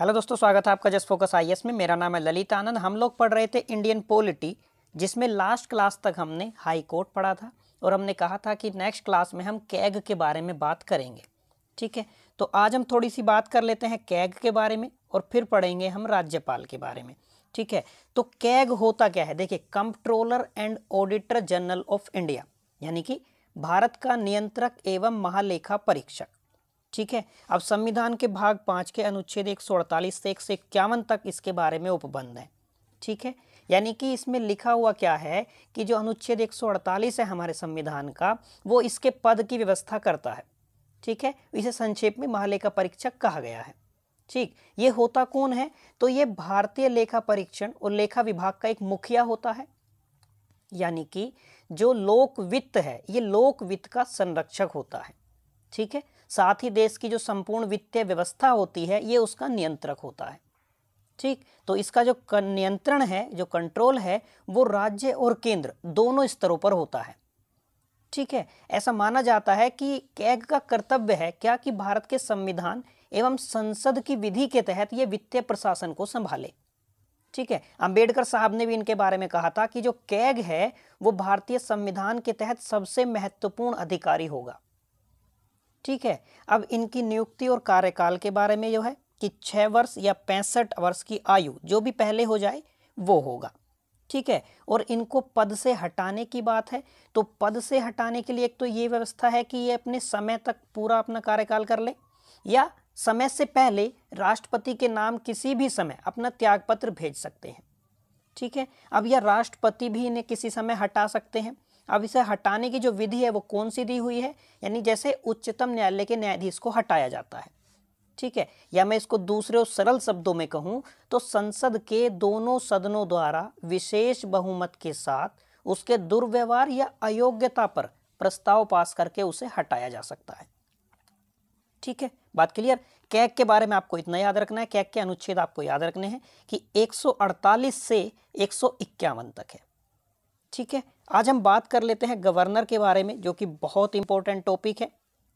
hello दोस्तों स्वागत है आपका जस्ट फोकस आई में मेरा नाम है ललित आनंद हम लोग पढ़ रहे थे इंडियन पॉलिटी जिसमें लास्ट क्लास तक हमने हाई कोर्ट पढ़ा था और हमने कहा था कि नेक्स्ट क्लास में हम कैग के बारे में बात करेंगे ठीक है तो आज हम थोड़ी सी बात कर लेते हैं कैग के बारे में और फिर पढ़ेंगे हम राज्यपाल के बारे में ठीक है तो कैग होता क्या है देखिए comptroller and auditor general of India यानी कि भारत का नियंत्रक एवं महालेखा परीक्षक ठीक है अब संविधान के भाग पाँच के अनुच्छेद एक से एक इक्यावन तक इसके बारे में उपबंध है ठीक है यानी कि इसमें लिखा हुआ क्या है कि जो अनुच्छेद अड़तालीस है हमारे संविधान का वो इसके पद की व्यवस्था करता है ठीक है इसे संक्षेप में महालेखा परीक्षक कहा गया है ठीक ये होता कौन है तो ये भारतीय लेखा परीक्षण और लेखा विभाग का एक मुखिया होता है यानी कि जो लोक वित्त है ये लोक वित्त का संरक्षक होता है ठीक है साथ ही देश की जो संपूर्ण वित्तीय व्यवस्था होती है ये उसका नियंत्रक होता है ठीक तो इसका जो नियंत्रण है जो कंट्रोल है वो राज्य और केंद्र दोनों स्तरों पर होता है ठीक है ऐसा माना जाता है कि कैग का कर्तव्य है क्या कि भारत के संविधान एवं संसद की विधि के तहत ये वित्तीय प्रशासन को संभाले ठीक है अंबेडकर साहब ने भी इनके बारे में कहा था कि जो कैग है वो भारतीय संविधान के तहत सबसे महत्वपूर्ण अधिकारी होगा ठीक है अब इनकी नियुक्ति और कार्यकाल के बारे में जो है कि छः वर्ष या पैंसठ वर्ष की आयु जो भी पहले हो जाए वो होगा ठीक है और इनको पद से हटाने की बात है तो पद से हटाने के लिए एक तो ये व्यवस्था है कि ये अपने समय तक पूरा अपना कार्यकाल कर ले या समय से पहले राष्ट्रपति के नाम किसी भी समय अपना त्यागपत्र भेज सकते हैं ठीक है अब यह राष्ट्रपति भी इन्हें किसी समय हटा सकते हैं अब इसे हटाने की जो विधि है वो कौन सी दी हुई है यानी जैसे उच्चतम न्यायालय के न्यायाधीश को हटाया जाता है ठीक है या मैं इसको दूसरे और सरल शब्दों में कहूँ तो संसद के दोनों सदनों द्वारा विशेष बहुमत के साथ उसके दुर्व्यवहार या अयोग्यता पर प्रस्ताव पास करके उसे हटाया जा सकता है ठीक है बात क्लियर कैक के बारे में आपको इतना याद रखना है कैक के अनुच्छेद आपको याद रखने हैं कि 148 से एक तक है ठीक है आज हम बात कर लेते हैं गवर्नर के बारे में जो कि बहुत इंपॉर्टेंट टॉपिक है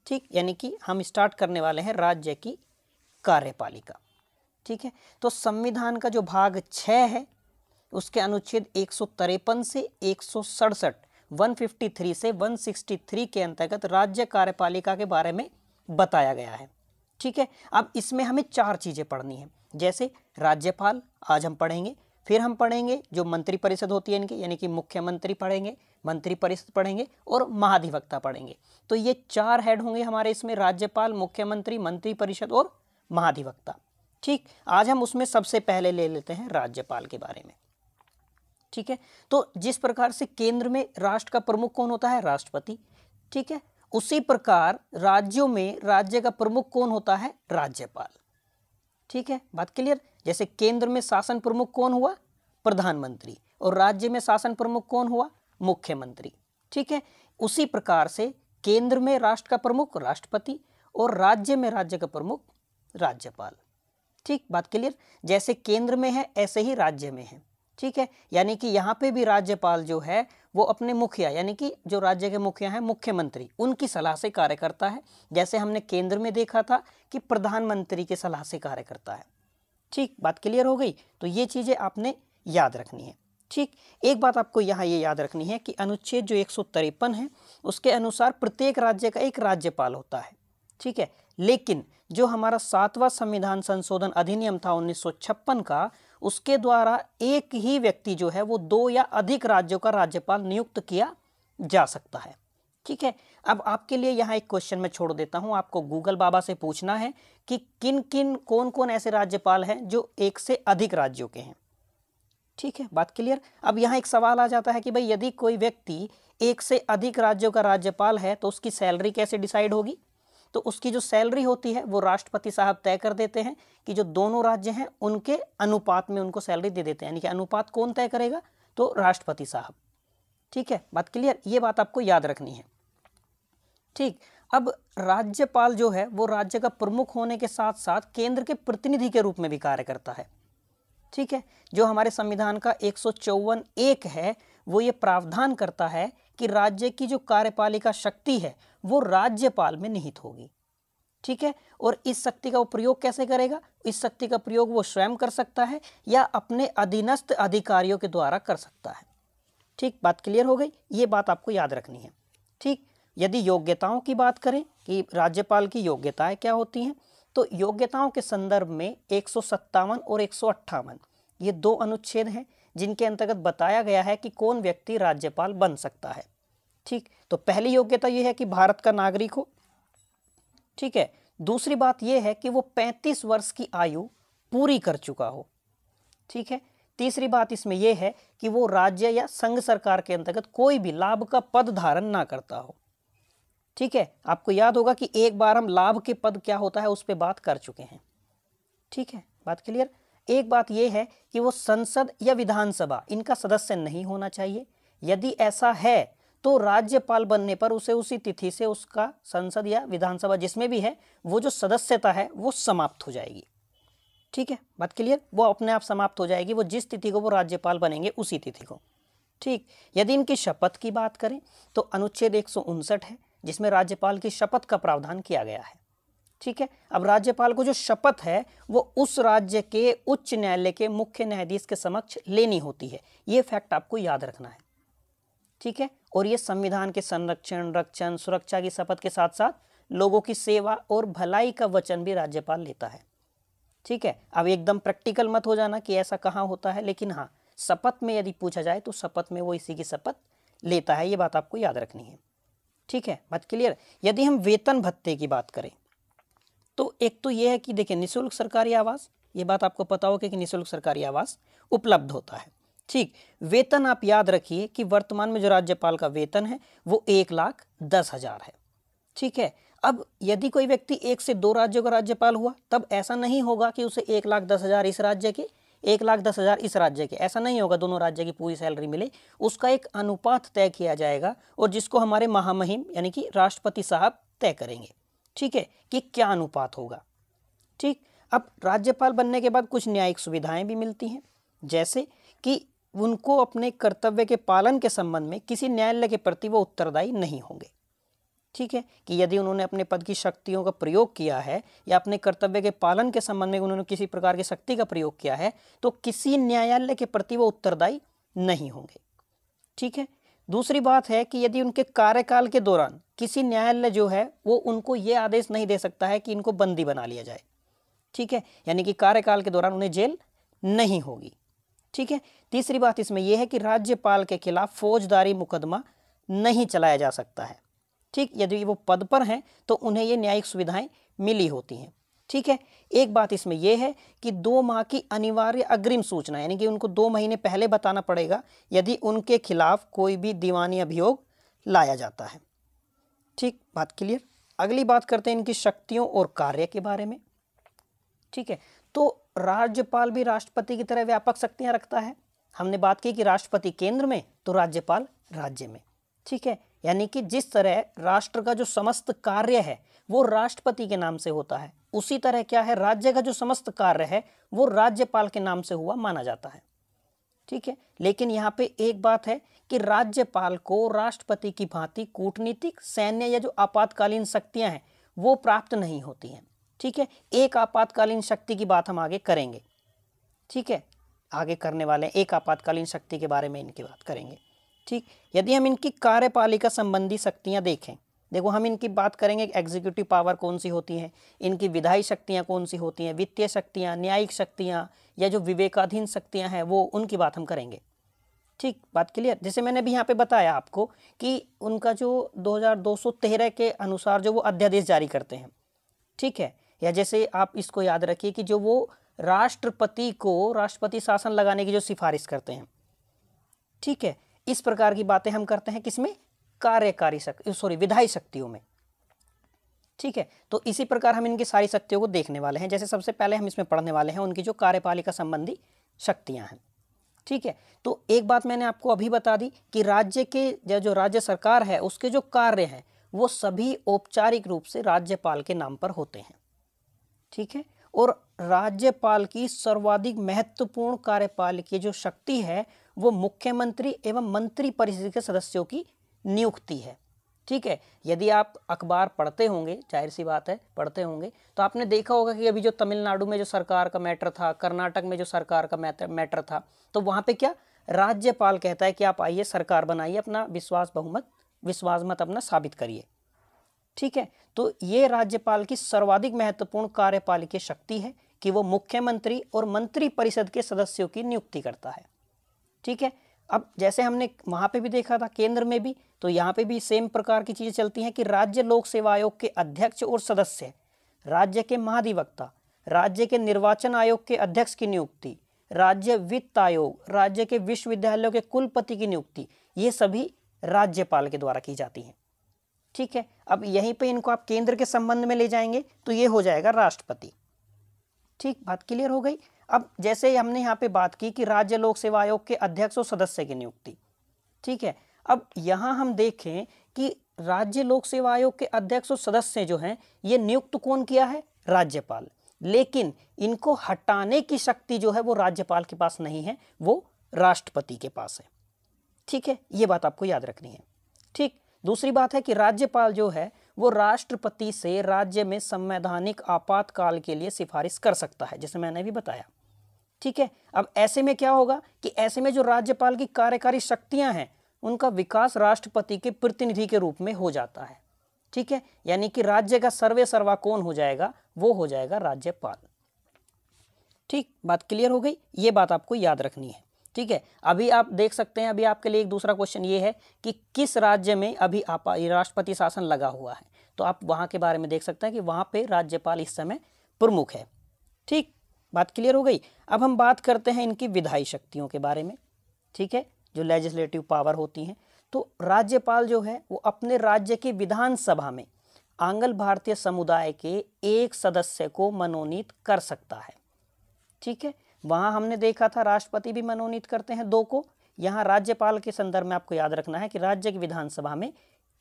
ठीक यानी कि हम स्टार्ट करने वाले हैं राज्य की कार्यपालिका ठीक है तो संविधान का जो भाग छः है उसके अनुच्छेद एक से एक सौ 153 से 163 के अंतर्गत राज्य कार्यपालिका के बारे में बताया गया है ठीक है अब इसमें हमें चार चीज़ें पढ़नी है जैसे राज्यपाल आज हम पढ़ेंगे फिर हम पढ़ेंगे जो मंत्रिपरिषद होती है इनकी यानी कि मुख्यमंत्री पढ़ेंगे मंत्रिपरिषद पढ़ेंगे और महाधिवक्ता पढ़ेंगे तो ये चार हेड होंगे हमारे इसमें राज्यपाल मुख्यमंत्री मंत्रिपरिषद और महाधिवक्ता ठीक आज हम उसमें सबसे पहले ले लेते हैं राज्यपाल के बारे में ठीक है तो जिस प्रकार से केंद्र में राष्ट्र का प्रमुख कौन होता है राष्ट्रपति ठीक है उसी प्रकार राज्यों में राज्य का प्रमुख कौन होता है राज्यपाल ठीक है बात क्लियर जैसे केंद्र में शासन प्रमुख कौन हुआ प्रधानमंत्री और राज्य में शासन प्रमुख कौन हुआ मुख्यमंत्री ठीक है उसी प्रकार से केंद्र में राष्ट्र का प्रमुख राष्ट्रपति और राज्य में राज्य का प्रमुख राज्यपाल ठीक बात क्लियर जैसे केंद्र में है ऐसे ही राज्य में है ठीक है यानी कि यहाँ पे भी राज्यपाल जो है वो अपने मुखिया यानी कि जो राज्य के मुखिया हैं मुख्यमंत्री उनकी सलाह से कार्य करता है जैसे हमने केंद्र में देखा था कि प्रधानमंत्री के सलाह से कार्य करता है ठीक बात क्लियर हो गई तो ये चीज़ें आपने याद रखनी है ठीक एक बात आपको यहाँ ये याद रखनी है कि अनुच्छेद जो एक है उसके अनुसार प्रत्येक राज्य का एक राज्यपाल होता है ठीक है लेकिन जो हमारा सातवां संविधान संशोधन अधिनियम था उन्नीस का उसके द्वारा एक ही व्यक्ति जो है वो दो या अधिक राज्यों का राज्यपाल नियुक्त किया जा सकता है ठीक है अब आपके लिए यहाँ एक क्वेश्चन मैं छोड़ देता हूँ आपको गूगल बाबा से पूछना है कि किन किन कौन कौन ऐसे राज्यपाल हैं जो एक से अधिक राज्यों के हैं ठीक है बात क्लियर अब यहाँ एक सवाल आ जाता है कि भाई यदि कोई व्यक्ति एक से अधिक राज्यों का राज्यपाल है तो उसकी सैलरी कैसे डिसाइड होगी तो उसकी जो सैलरी होती है वो राष्ट्रपति साहब तय कर देते हैं कि जो दोनों राज्य हैं उनके अनुपात में उनको सैलरी दे देते हैं यानी कि अनुपात कौन तय करेगा तो राष्ट्रपति साहब ठीक है बात क्लियर ये बात आपको याद रखनी है ठीक अब राज्यपाल जो है वो राज्य का प्रमुख होने के साथ साथ केंद्र के प्रतिनिधि के रूप में भी कार्य करता है ठीक है जो हमारे संविधान का एक एक है वो ये प्रावधान करता है कि राज्य की जो कार्यपालिका शक्ति है वो राज्यपाल में निहित होगी ठीक है और इस शक्ति का वो प्रयोग कैसे करेगा इस शक्ति का प्रयोग वो स्वयं कर सकता है या अपने अधीनस्थ अधिकारियों के द्वारा कर सकता है ठीक बात क्लियर हो गई ये बात आपको याद रखनी है ठीक यदि योग्यताओं की बात करें कि राज्यपाल की योग्यताएं क्या होती हैं तो योग्यताओं के संदर्भ में एक और एक ये दो अनुच्छेद हैं जिनके अंतर्गत बताया गया है कि कौन व्यक्ति राज्यपाल बन सकता है ठीक तो पहली योग्यता यह है कि भारत का नागरिक हो ठीक है दूसरी बात यह है कि वो 35 वर्ष की आयु पूरी कर चुका हो ठीक है तीसरी बात इसमें यह है कि वो राज्य या संघ सरकार के अंतर्गत कोई भी लाभ का पद धारण ना करता हो ठीक है आपको याद होगा कि एक बार हम लाभ के पद क्या होता है उस पर बात कर चुके हैं ठीक है बात क्लियर एक बात यह है कि वो संसद या विधानसभा इनका सदस्य नहीं होना चाहिए यदि ऐसा है तो राज्यपाल बनने पर उसे उसी तिथि से उसका संसद या विधानसभा जिसमें भी है वो जो सदस्यता है वो समाप्त हो जाएगी ठीक है बात क्लियर वो अपने आप समाप्त हो जाएगी वो जिस तिथि को वो राज्यपाल बनेंगे उसी तिथि को ठीक यदि इनकी शपथ की बात करें तो अनुच्छेद एक है जिसमें राज्यपाल की शपथ का प्रावधान किया गया है ठीक है अब राज्यपाल को जो शपथ है वो उस राज्य के उच्च न्यायालय के मुख्य न्यायाधीश के समक्ष लेनी होती है ये फैक्ट आपको याद रखना है ठीक है और ये संविधान के संरक्षण रक्षण सुरक्षा की शपथ के साथ साथ लोगों की सेवा और भलाई का वचन भी राज्यपाल लेता है ठीक है अब एकदम प्रैक्टिकल मत हो जाना कि ऐसा कहाँ होता है लेकिन हाँ शपथ में यदि पूछा जाए तो शपथ में वो इसी की शपथ लेता है ये बात आपको याद रखनी है ठीक है बात क्लियर यदि हम वेतन भत्ते की बात करें तो एक तो ये है कि देखिए निःशुल्क सरकारी आवास ये बात आपको पता होगा कि निःशुल्क सरकारी आवास उपलब्ध होता है ठीक वेतन आप याद रखिए कि वर्तमान में जो राज्यपाल का वेतन है वो एक लाख दस हजार है ठीक है अब यदि कोई व्यक्ति एक से दो राज्यों का राज्यपाल हुआ तब ऐसा नहीं होगा कि उसे एक लाख दस हजार इस राज्य के एक लाख दस हज़ार इस राज्य के ऐसा नहीं होगा दोनों राज्य की पूरी सैलरी मिले उसका एक अनुपात तय किया जाएगा और जिसको हमारे महामहिम यानी कि राष्ट्रपति साहब तय करेंगे ठीक है कि क्या अनुपात होगा ठीक अब राज्यपाल बनने के बाद कुछ न्यायिक सुविधाएं भी मिलती हैं जैसे कि उनको अपने कर्तव्य के पालन के संबंध में किसी न्यायालय के प्रति वो उत्तरदायी नहीं होंगे ठीक है कि यदि उन्होंने अपने पद की शक्तियों का प्रयोग किया है या अपने कर्तव्य के पालन के संबंध में उन्होंने किसी प्रकार की शक्ति का प्रयोग किया है तो किसी न्यायालय के प्रति वो उत्तरदायी नहीं होंगे ठीक है दूसरी बात है कि यदि उनके कार्यकाल के दौरान किसी न्यायालय जो है वो उनको ये आदेश नहीं दे सकता है कि इनको बंदी बना लिया जाए ठीक है यानी कि कार्यकाल के दौरान उन्हें जेल नहीं होगी ठीक है तीसरी बात इसमें यह है कि राज्यपाल के खिलाफ फौजदारी मुकदमा नहीं चलाया जा सकता है ठीक यदि वो पद पर हैं तो उन्हें ये न्यायिक सुविधाएं मिली होती हैं ठीक है एक बात इसमें यह है कि दो माह की अनिवार्य अग्रिम सूचना यानी कि उनको दो महीने पहले बताना पड़ेगा यदि उनके खिलाफ कोई भी दीवानी अभियोग लाया जाता है ठीक बात क्लियर अगली बात करते हैं इनकी शक्तियों और कार्य के बारे में ठीक है तो राज्यपाल भी राष्ट्रपति की तरह व्यापक शक्तियां रखता है हमने बात की कि राष्ट्रपति केंद्र में तो राज्यपाल राज्य में ठीक है यानी कि जिस तरह राष्ट्र का जो समस्त कार्य है वो राष्ट्रपति के नाम से होता है उसी तरह क्या है राज्य का जो समस्त कार्य है वो राज्यपाल के नाम से हुआ माना जाता है ठीक है लेकिन यहाँ पे एक बात है कि राज्यपाल को राष्ट्रपति की भांति कूटनीतिक सैन्य या जो आपातकालीन शक्तियाँ हैं वो प्राप्त नहीं होती हैं ठीक है एक आपातकालीन शक्ति की बात हम आगे करेंगे ठीक है आगे करने वाले एक आपातकालीन शक्ति के बारे में इनकी बात करेंगे ठीक यदि हम इनकी कार्यपालिका संबंधी शक्तियाँ देखें देखो हम इनकी बात करेंगे एग्जीक्यूटिव पावर कौन सी होती है इनकी विधायी शक्तियाँ कौन सी होती हैं वित्तीय शक्तियाँ न्यायिक शक्तियाँ या जो विवेकाधीन शक्तियाँ हैं वो उनकी बात हम करेंगे ठीक बात क्लियर जैसे मैंने भी यहाँ पे बताया आपको कि उनका जो 2213 के अनुसार जो वो अध्यादेश जारी करते हैं ठीक है या जैसे आप इसको याद रखिए कि जो वो राष्ट्रपति को राष्ट्रपति शासन लगाने की जो सिफारिश करते हैं ठीक है इस प्रकार की बातें हम करते हैं किसमें कार्यकारी शक्ति सॉरी विधायी शक्तियों में ठीक है तो इसी प्रकार हम इनकी सारी शक्तियों को देखने वाले हैं जैसे सबसे पहले हम इसमें पढ़ने वाले हैं उनकी जो कार्यपालिका संबंधी शक्तियां हैं ठीक है तो एक बात मैंने आपको अभी बता दी कि राज्य के जो राज्य सरकार है उसके जो कार्य हैं वो सभी औपचारिक रूप से राज्यपाल के नाम पर होते हैं ठीक है और राज्यपाल की सर्वाधिक महत्वपूर्ण कार्यपाल की जो शक्ति है वो मुख्यमंत्री एवं मंत्री परिषद के सदस्यों की नियुक्ति है ठीक है यदि आप अखबार पढ़ते होंगे जाहिर सी बात है पढ़ते होंगे तो आपने देखा होगा कि अभी जो तमिलनाडु में जो सरकार का मैटर था कर्नाटक में जो सरकार का मैटर था तो वहाँ पे क्या राज्यपाल कहता है कि आप आइए सरकार बनाइए अपना विश्वास बहुमत विश्वास मत अपना साबित करिए ठीक है तो ये राज्यपाल की सर्वाधिक महत्वपूर्ण कार्यपालिकी शक्ति है कि वो मुख्यमंत्री और मंत्री परिषद के सदस्यों की नियुक्ति करता है ठीक है अब जैसे हमने वहाँ पे भी देखा था केंद्र में भी तो यहाँ पे भी सेम प्रकार की चीज़ें चलती हैं कि राज्य लोक सेवा आयोग के अध्यक्ष और सदस्य राज्य के महाधिवक्ता राज्य के निर्वाचन आयोग के अध्यक्ष की नियुक्ति राज्य वित्त आयोग राज्य के विश्वविद्यालयों के कुलपति की नियुक्ति ये सभी राज्यपाल के द्वारा की जाती हैं ठीक है अब यहीं पे इनको आप केंद्र के संबंध में ले जाएंगे तो ये हो जाएगा राष्ट्रपति ठीक बात क्लियर हो गई अब जैसे हमने यहाँ पे बात की कि राज्य लोक सेवा आयोग के अध्यक्ष और सदस्य की नियुक्ति ठीक है अब यहाँ हम देखें कि राज्य लोक सेवा आयोग के अध्यक्ष और सदस्य जो हैं ये नियुक्त कौन किया है राज्यपाल लेकिन इनको हटाने की शक्ति जो है वो राज्यपाल के पास नहीं है वो राष्ट्रपति के पास है ठीक है ये बात आपको याद रखनी है ठीक दूसरी बात है कि राज्यपाल जो है वो राष्ट्रपति से राज्य में संवैधानिक आपातकाल के लिए सिफारिश कर सकता है जैसे मैंने भी बताया ठीक है अब ऐसे में क्या होगा कि ऐसे में जो राज्यपाल की कार्यकारी शक्तियां हैं उनका विकास राष्ट्रपति के प्रतिनिधि के रूप में हो जाता है ठीक है यानी कि राज्य का सर्वे सर्वा कौन हो जाएगा वो हो जाएगा राज्यपाल ठीक बात क्लियर हो गई ये बात आपको याद रखनी है ठीक है अभी आप देख सकते हैं अभी आपके लिए एक दूसरा क्वेश्चन ये है कि किस राज्य में अभी आप राष्ट्रपति शासन लगा हुआ है तो आप वहां के बारे में देख सकते हैं कि वहां पे राज्यपाल इस समय प्रमुख है ठीक बात क्लियर हो गई अब हम बात करते हैं इनकी विधायी शक्तियों के बारे में ठीक है जो लेजिस्लेटिव पावर होती हैं तो राज्यपाल जो है वो अपने राज्य की विधानसभा में आंगल भारतीय समुदाय के एक सदस्य को मनोनीत कर सकता है ठीक है वहाँ हमने देखा था राष्ट्रपति भी मनोनीत करते हैं दो को यहाँ राज्यपाल के संदर्भ में आपको याद रखना है कि राज्य की विधानसभा में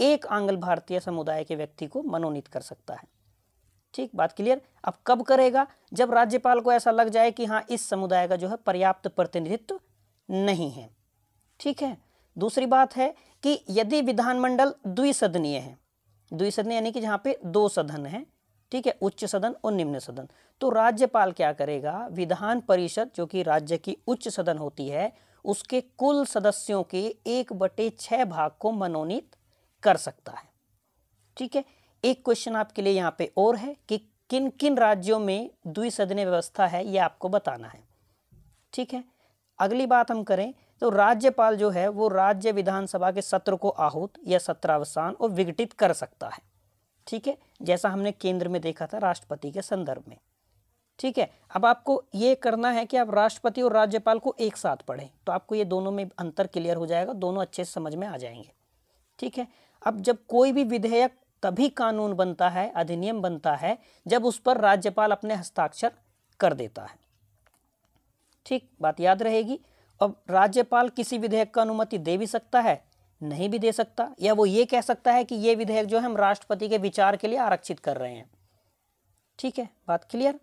एक आंगल भारतीय समुदाय के व्यक्ति को मनोनीत कर सकता है ठीक बात क्लियर अब कब करेगा जब राज्यपाल को ऐसा लग जाए कि हाँ इस समुदाय का जो है पर्याप्त प्रतिनिधित्व नहीं है ठीक है दूसरी बात है कि यदि विधानमंडल द्विसदनीय है द्विसदनीय यानी कि जहाँ पे दो सदन है ठीक है उच्च सदन और निम्न सदन तो राज्यपाल क्या करेगा विधान परिषद जो कि राज्य की उच्च सदन होती है उसके कुल सदस्यों के एक बटे छह भाग को मनोनीत कर सकता है ठीक है एक क्वेश्चन आपके लिए यहाँ पे और है कि किन किन राज्यों में द्विसदनीय व्यवस्था है ये आपको बताना है ठीक है अगली बात हम करें तो राज्यपाल जो है वो राज्य विधानसभा के सत्र को आहूत या सत्रावसान और विघटित कर सकता है ठीक है जैसा हमने केंद्र में देखा था राष्ट्रपति के संदर्भ में ठीक है अब आपको ये करना है कि आप राष्ट्रपति और राज्यपाल को एक साथ पढ़ें तो आपको ये दोनों में अंतर क्लियर हो जाएगा दोनों अच्छे से समझ में आ जाएंगे ठीक है अब जब कोई भी विधेयक तभी कानून बनता है अधिनियम बनता है जब उस पर राज्यपाल अपने हस्ताक्षर कर देता है ठीक बात याद रहेगी अब राज्यपाल किसी विधेयक का अनुमति दे भी सकता है नहीं भी दे सकता या वो ये कह सकता है कि ये विधेयक जो है हम राष्ट्रपति के विचार के लिए आरक्षित कर रहे हैं ठीक है बात क्लियर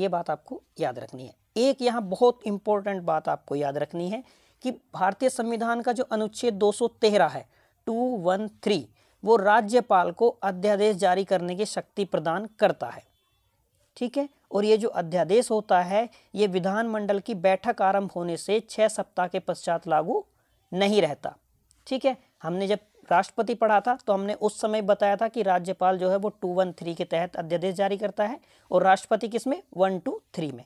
ये बात आपको याद रखनी है एक यहाँ बहुत इंपॉर्टेंट बात आपको याद रखनी है कि भारतीय संविधान का जो अनुच्छेद 213 है 213 वो राज्यपाल को अध्यादेश जारी करने की शक्ति प्रदान करता है ठीक है और ये जो अध्यादेश होता है ये विधानमंडल की बैठक आरंभ होने से छः सप्ताह के पश्चात लागू नहीं रहता ठीक है हमने जब राष्ट्रपति पढ़ा था तो हमने उस समय बताया था कि राज्यपाल जो है वो टू वन थ्री के तहत अध्यादेश जारी करता है और राष्ट्रपति किस में वन टू थ्री में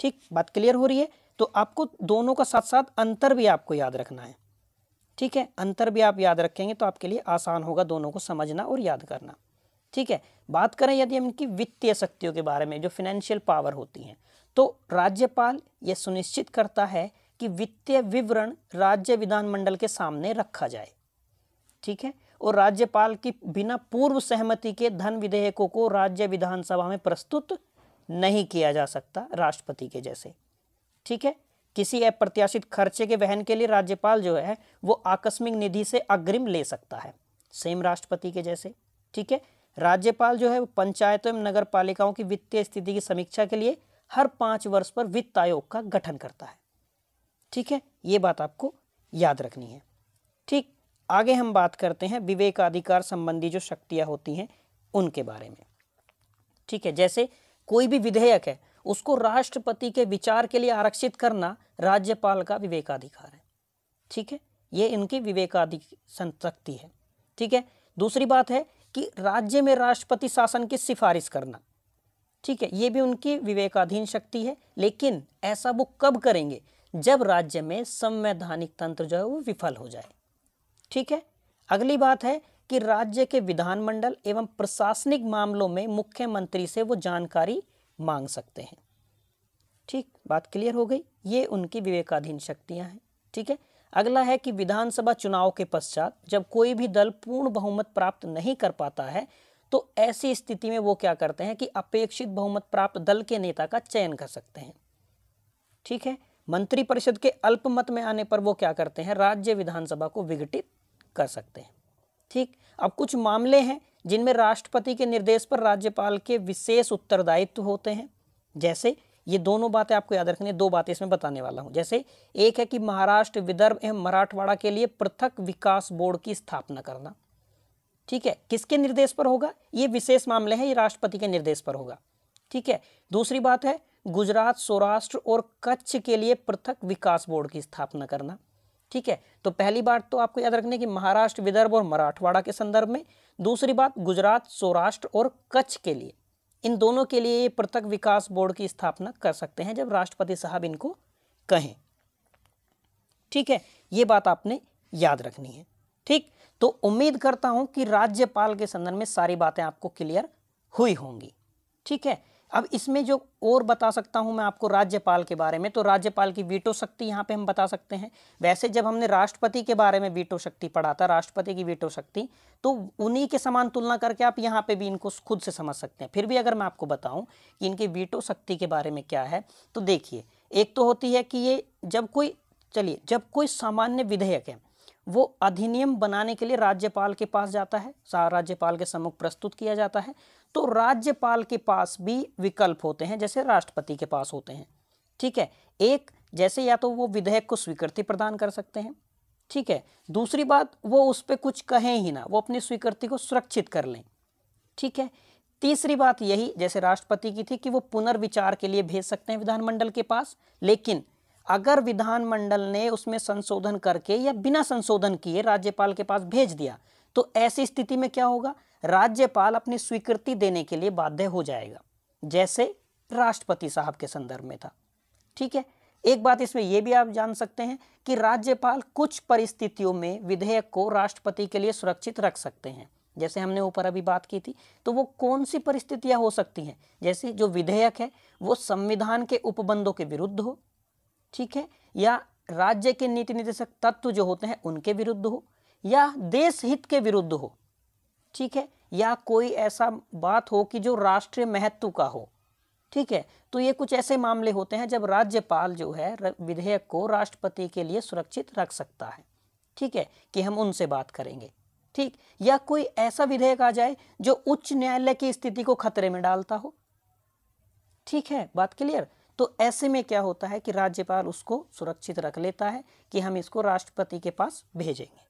ठीक बात क्लियर हो रही है तो आपको दोनों का साथ साथ अंतर भी आपको याद रखना है ठीक है अंतर भी आप याद रखेंगे तो आपके लिए आसान होगा दोनों को समझना और याद करना ठीक है बात करें यदि हम इनकी वित्तीय शक्तियों के बारे में जो फाइनेंशियल पावर होती हैं तो राज्यपाल यह सुनिश्चित करता है कि वित्तीय विवरण राज्य विधानमंडल के सामने रखा जाए ठीक है और राज्यपाल की बिना पूर्व सहमति के धन विधेयकों को राज्य विधानसभा में प्रस्तुत नहीं किया जा सकता राष्ट्रपति के जैसे ठीक है किसी अप्रत्याशित खर्चे के वहन के लिए राज्यपाल जो है वो आकस्मिक निधि से अग्रिम ले सकता है सेम राष्ट्रपति के जैसे ठीक है राज्यपाल जो है वो पंचायतों एवं नगर पालिकाओं की वित्तीय स्थिति की समीक्षा के लिए हर पाँच वर्ष पर वित्त आयोग का गठन करता है ठीक है ये बात आपको याद रखनी है ठीक आगे हम बात करते हैं विवेकाधिकार संबंधी जो शक्तियाँ होती हैं उनके बारे में ठीक है जैसे कोई भी विधेयक है उसको राष्ट्रपति के विचार के लिए आरक्षित करना राज्यपाल का विवेकाधिकार है ठीक है ये इनकी विवेकाधिक शक्ति है ठीक है दूसरी बात है कि राज्य में राष्ट्रपति शासन की सिफारिश करना ठीक है ये भी उनकी विवेकाधीन शक्ति है लेकिन ऐसा वो कब करेंगे जब राज्य में संवैधानिक तंत्र जो है वो विफल हो जाए ठीक है अगली बात है कि राज्य के विधानमंडल एवं प्रशासनिक मामलों में मुख्यमंत्री से वो जानकारी मांग सकते हैं ठीक बात क्लियर हो गई ये उनकी विवेकाधीन शक्तियां हैं ठीक है अगला है कि विधानसभा चुनाव के पश्चात जब कोई भी दल पूर्ण बहुमत प्राप्त नहीं कर पाता है तो ऐसी स्थिति में वो क्या करते हैं कि अपेक्षित बहुमत प्राप्त दल के नेता का चयन कर सकते हैं ठीक है मंत्रिपरिषद के अल्पमत में आने पर वो क्या करते हैं राज्य विधानसभा को विघटित कर सकते हैं ठीक अब कुछ मामले हैं जिनमें राष्ट्रपति के निर्देश पर राज्यपाल के विशेष उत्तरदायित्व होते हैं जैसे ये दोनों बातें आपको याद रखनी है दो बातें इसमें बताने वाला हूँ जैसे एक है कि महाराष्ट्र विदर्भ एवं मराठवाड़ा के लिए पृथक विकास बोर्ड की स्थापना करना ठीक है किसके निर्देश पर होगा ये विशेष मामले हैं ये राष्ट्रपति के निर्देश पर होगा ठीक है दूसरी बात है गुजरात सौराष्ट्र और कच्छ के लिए पृथक विकास बोर्ड की स्थापना करना ठीक है तो पहली बात तो आपको याद रखने की महाराष्ट्र विदर्भ और मराठवाड़ा के संदर्भ में दूसरी बात गुजरात सौराष्ट्र और कच्छ के लिए इन दोनों के लिए पृथक विकास बोर्ड की स्थापना कर सकते हैं जब राष्ट्रपति साहब इनको कहें ठीक है ये बात आपने याद रखनी है ठीक तो उम्मीद करता हूं कि राज्यपाल के संदर्भ में सारी बातें आपको क्लियर हुई होंगी ठीक है अब इसमें जो और बता सकता हूँ मैं आपको राज्यपाल के बारे में तो राज्यपाल की वीटो शक्ति यहाँ पे हम बता सकते हैं वैसे जब हमने राष्ट्रपति के बारे में वीटो शक्ति पढ़ा था राष्ट्रपति की वीटो शक्ति तो उन्हीं के समान तुलना करके आप यहाँ पे भी इनको खुद से समझ सकते हैं फिर भी अगर मैं आपको बताऊँ कि इनकी वीटो शक्ति के बारे में क्या है तो देखिए एक तो होती है कि ये जब कोई चलिए जब कोई सामान्य विधेयक है वो अधिनियम बनाने के लिए राज्यपाल के पास जाता है राज्यपाल के सम्मुख प्रस्तुत किया जाता है तो राज्यपाल के पास भी विकल्प होते हैं जैसे राष्ट्रपति के पास होते हैं ठीक है एक जैसे या तो वो विधेयक को स्वीकृति प्रदान कर सकते हैं ठीक है दूसरी बात वो उस पर कुछ कहें ही ना वो अपनी स्वीकृति को सुरक्षित कर लें ठीक है तीसरी बात यही जैसे राष्ट्रपति की थी कि वो पुनर्विचार के लिए भेज सकते हैं विधानमंडल के पास लेकिन अगर विधानमंडल ने उसमें संशोधन करके या बिना संशोधन किए राज्यपाल के पास भेज दिया तो ऐसी स्थिति में क्या होगा राज्यपाल अपनी स्वीकृति देने के लिए बाध्य हो जाएगा जैसे राष्ट्रपति साहब के संदर्भ में था ठीक है एक बात इसमें यह भी आप जान सकते हैं कि राज्यपाल कुछ परिस्थितियों में विधेयक को राष्ट्रपति के लिए सुरक्षित रख सकते हैं जैसे हमने ऊपर अभी बात की थी तो वो कौन सी परिस्थितियां हो सकती हैं जैसे जो विधेयक है वो संविधान के उपबंधों के विरुद्ध हो ठीक है या राज्य के नीति निर्देशक तत्व जो होते हैं उनके विरुद्ध हो या देश हित के विरुद्ध हो ठीक है या कोई ऐसा बात हो कि जो राष्ट्रीय महत्व का हो ठीक है तो ये कुछ ऐसे मामले होते हैं जब राज्यपाल जो है विधेयक को राष्ट्रपति के लिए सुरक्षित रख सकता है ठीक है कि हम उनसे बात करेंगे ठीक या कोई ऐसा विधेयक आ जाए जो उच्च न्यायालय की स्थिति को खतरे में डालता हो ठीक है बात क्लियर तो ऐसे में क्या होता है कि राज्यपाल उसको सुरक्षित रख लेता है कि हम इसको राष्ट्रपति के पास भेजेंगे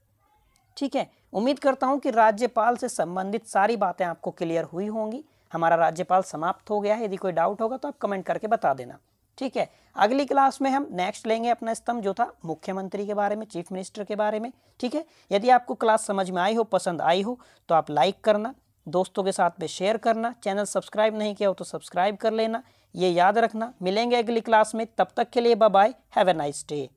ठीक है उम्मीद करता हूँ कि राज्यपाल से संबंधित सारी बातें आपको क्लियर हुई होंगी हमारा राज्यपाल समाप्त हो गया है यदि कोई डाउट होगा तो आप कमेंट करके बता देना ठीक है अगली क्लास में हम नेक्स्ट लेंगे अपना स्तंभ जो था मुख्यमंत्री के बारे में चीफ मिनिस्टर के बारे में ठीक है यदि आपको क्लास समझ में आई हो पसंद आई हो तो आप लाइक करना दोस्तों के साथ में शेयर करना चैनल सब्सक्राइब नहीं किया हो तो सब्सक्राइब कर लेना ये याद रखना मिलेंगे अगली क्लास में तब तक के लिए bye have a nice day